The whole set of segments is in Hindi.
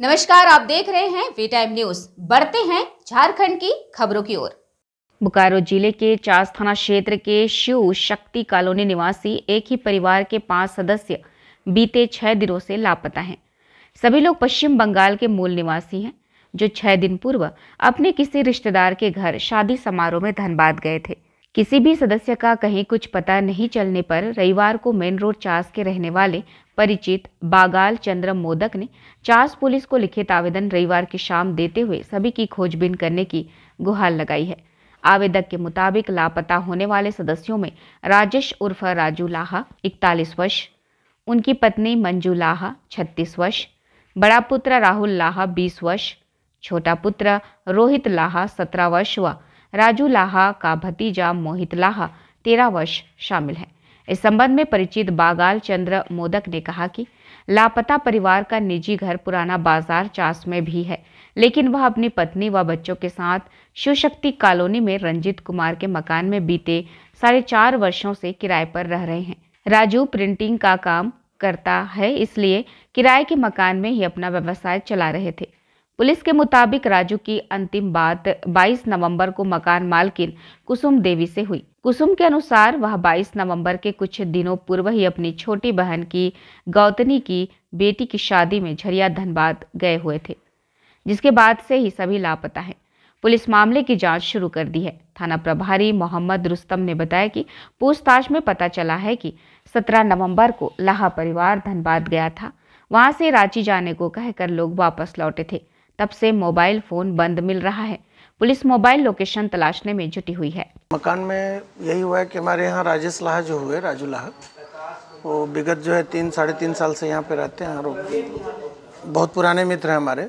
नमस्कार आप देख रहे हैं वी टाइम न्यूज बढ़ते हैं झारखंड की खबरों की ओर बोकारो जिले के चास थाना क्षेत्र के शिव शक्ति कॉलोनी निवासी एक ही परिवार के पांच सदस्य बीते छह दिनों से लापता हैं सभी लोग पश्चिम बंगाल के मूल निवासी हैं जो छह दिन पूर्व अपने किसी रिश्तेदार के घर शादी समारोह में धनबाद गए थे किसी भी सदस्य का कहीं कुछ पता नहीं चलने पर रविवार को मेन रोड चास के रहने वाले परिचित बागाल चंद्र मोदक ने चास पुलिस को लिखित आवेदन रविवार की शाम देते हुए सभी की खोजबीन करने की गुहार लगाई है आवेदक के मुताबिक लापता होने वाले सदस्यों में राजेश उर्फ राजू लाहा इकतालीस वर्ष उनकी पत्नी मंजू लाहा छत्तीस वर्ष बड़ा पुत्र राहुल लाहा बीस वर्ष छोटा पुत्र रोहित लाहा सत्रह वर्ष व राजू लाहा का भतीजा मोहित लाहा तेरह वर्ष शामिल है इस संबंध में परिचित बागाल चंद्र मोदक ने कहा कि लापता परिवार का निजी घर पुराना बाजार चास में भी है लेकिन वह अपनी पत्नी व बच्चों के साथ शिवशक्ति कॉलोनी में रंजित कुमार के मकान में बीते साढ़े चार वर्षों से किराए पर रह रहे हैं राजू प्रिंटिंग का काम करता है इसलिए किराए के मकान में ही अपना व्यवसाय चला रहे थे पुलिस के मुताबिक राजू की अंतिम बात 22 नवंबर को मकान मालकिन कुसुम देवी से हुई कुसुम के अनुसार वह 22 नवंबर के कुछ दिनों पूर्व ही अपनी छोटी बहन की गौतनी की बेटी की शादी में झरिया धनबाद गए हुए थे जिसके बाद से ही सभी लापता हैं पुलिस मामले की जांच शुरू कर दी है थाना प्रभारी मोहम्मद रुस्तम ने बताया कि पूछताछ में पता चला है कि 17 नवंबर को लाहा परिवार धनबाद गया था वहां से रांची जाने को कहकर लोग वापस लौटे थे तब से मोबाइल फोन बंद मिल रहा है पुलिस मोबाइल लोकेशन तलाशने में जुटी हुई है मकान में यही हुआ है कि हमारे यहाँ राजेश लाह जो हुए राजू लाह वो विगत जो है तीन साढ़े तीन साल से यहाँ पे रहते हैं और बहुत पुराने मित्र हैं हमारे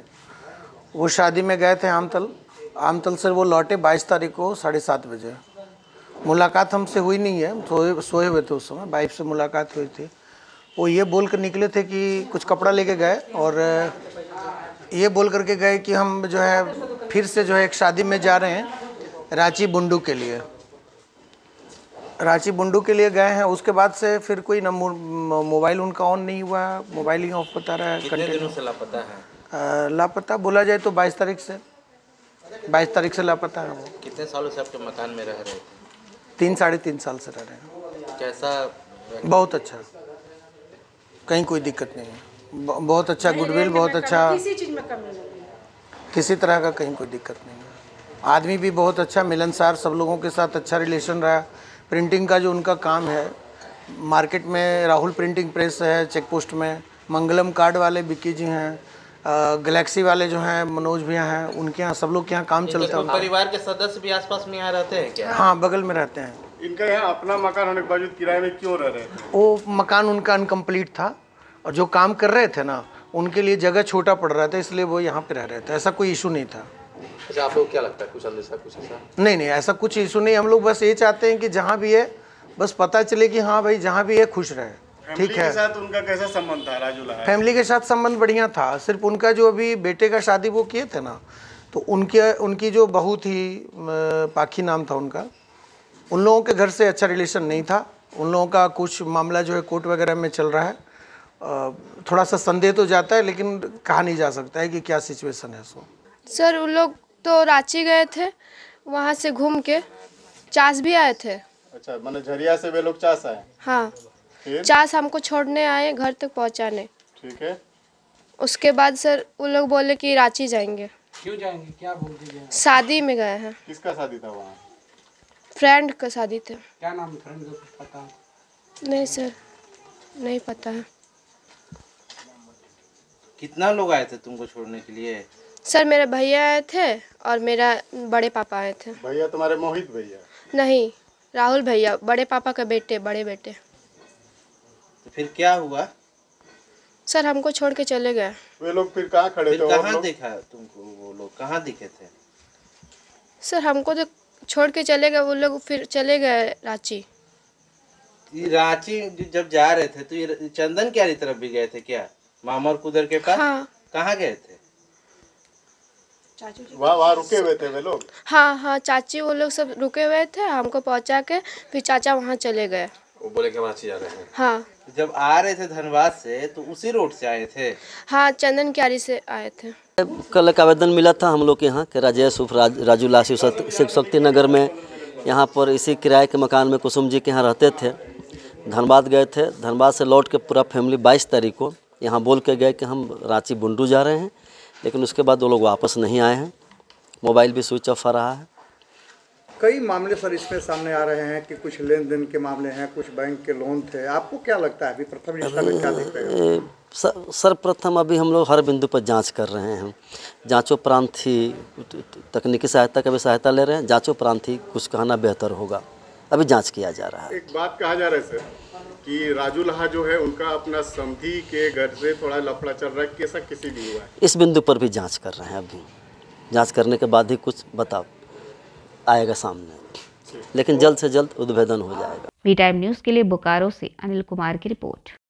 वो शादी में गए थे आमतल आमतल से वो लौटे बाईस तारीख को साढ़े सात बजे मुलाकात हमसे हुई नहीं है सोए सोए हुए थे उस समय वाइफ से मुलाकात हुई थी वो ये बोल कर निकले थे कि कुछ कपड़ा लेके गए और ये बोल करके गए कि हम जो है फिर से जो है एक शादी में जा रहे हैं रांची बुंडू के लिए रांची बुंडू के लिए गए हैं उसके बाद से फिर कोई नंबर मोबाइल उनका ऑन नहीं हुआ मोबाइल ही ऑफ बता रहा है कंटिन्यू से लापता है लापता बोला जाए तो 22 तारीख से 22 तारीख से लापता है वो कितने सालों से आपके मकान में रह रहे थे तीन साढ़े तीन साल से रह रहे हैं कैसा बहुत अच्छा कहीं कोई दिक्कत नहीं है बहुत अच्छा गुडविल बहुत अच्छा कमी नहीं है किसी तरह का कहीं कोई दिक्कत नहीं है आदमी भी बहुत अच्छा मिलनसार सब लोगों के साथ अच्छा रिलेशन रहा प्रिंटिंग का जो उनका काम है मार्केट में राहुल प्रिंटिंग प्रेस है चेक पोस्ट में मंगलम कार्ड वाले बिक्की जी हैं गैलेक्सी वाले जो हैं मनोज भैया हैं उनके यहाँ सब लोग के यहाँ काम चलता है परिवार के सदस्य भी आसपास में यहाँ रहते हैं क्या हाँ बगल में रहते हैं इनका यहाँ अपना मकान होने के बावजूद किराए में क्यों रह रहे हैं वो मकान उनका अनकम्प्लीट था और जो काम कर रहे थे ना उनके लिए जगह छोटा पड़ रहा था इसलिए वो यहाँ पे रह रहे थे ऐसा कोई इशू नहीं था अच्छा, आप लोग क्या लगता है कुछ अंदेशा कुछ ऐसा नहीं नहीं ऐसा कुछ इशू नहीं हम लोग बस ये चाहते हैं कि जहाँ भी है बस पता चले कि हाँ भाई जहाँ भी है खुश रहे ठीक है साथ उनका कैसा संबंध था राजू फैमिली के साथ संबंध बढ़िया था सिर्फ उनका जो अभी बेटे का शादी वो किए थे ना तो उनके उनकी जो बहू थी पाखी नाम था उनका उन लोगों के घर से अच्छा रिलेशन नहीं था उन लोगों का कुछ मामला जो है कोर्ट वगैरह में चल रहा है थोड़ा सा संदेह तो जाता है लेकिन कहा नहीं जा सकता है कि क्या सिचुएशन है सो सर वो लोग तो रांची गए थे वहाँ से घूम के चास भी आए थे अच्छा मैंने झरिया से वे लोग चास आए हाँ चास हमको छोड़ने आए घर तक पहुँचाने ठीक है उसके बाद सर वो लोग बोले कि रांची जाएंगे क्यों जाएंगे क्या बोल शादी में गए हैं किसका शादी था वहाँ फ्रेंड का शादी थे क्या नाम फ्रेंड का पता नहीं सर नहीं पता है कितना लोग आए थे तुमको छोड़ने के लिए सर मेरे भैया आए थे और मेरा बड़े पापा आए थे भैया तुम्हारे मोहित भैया नहीं राहुल भैया बड़े पापा के बेटे बड़े बेटे तो फिर क्या हुआ सर हमको छोड़ के चले गए वे लोग फिर कहाँ खड़े थे कहाँ देखा तुमको वो लोग कहाँ दिखे थे सर हमको तो छोड़ के चले गए वो लोग फिर चले गए रांची रांची जब जा रहे थे तो ये चंदन क्यारी तरफ भी गए थे क्या मामा और कुदर के पास हाँ। कहाँ गए थे वहाँ वहाँ रुके हुए थे वे लोग हाँ हाँ चाची वो लोग सब रुके हुए थे हमको पहुँचा के फिर चाचा वहाँ चले गए वो बोले के वाची जा रहे हैं हाँ जब आ रहे थे धनबाद से तो उसी रोड से आए थे हाँ चंदन क्यारी से आए थे कल एक आवेदन मिला था हम लोग के यहाँ के राजेश उफ राज, राजूला शिव शक्ति नगर में यहाँ पर इसी किराए के मकान में कुसुम जी के यहाँ रहते थे धनबाद गए थे धनबाद से लौट के पूरा फैमिली बाईस तारीख को यहाँ बोल के गए कि हम रांची बुंडू जा रहे हैं लेकिन उसके बाद वो लोग वापस नहीं आए हैं मोबाइल भी स्विच ऑफ आ रहा है कई मामले सर इसमें सामने आ रहे हैं कि कुछ लेन देन के मामले हैं कुछ बैंक के लोन थे आपको क्या लगता है अभी प्रथम सर सर्वप्रथम अभी हम लोग हर बिंदु पर जांच कर रहे हैं जांचोपरांत ही तकनीकी सहायता का भी सहायता ले रहे हैं जांचोपरांत ही कुछ कहना बेहतर होगा अभी जांच किया जा रहा है एक बात कहा जा रहा है सर कि राजू लहा जो है उनका अपना समधि के घर से थोड़ा लफड़ा चल रहा है कैसा किसी भी हुआ है इस बिंदु पर भी जांच कर रहे हैं अभी जांच करने के बाद ही कुछ बता आएगा सामने लेकिन जल्द से जल्द उद्भेदन हो जाएगा वी टाइम न्यूज़ के लिए बोकारो से अनिल कुमार की रिपोर्ट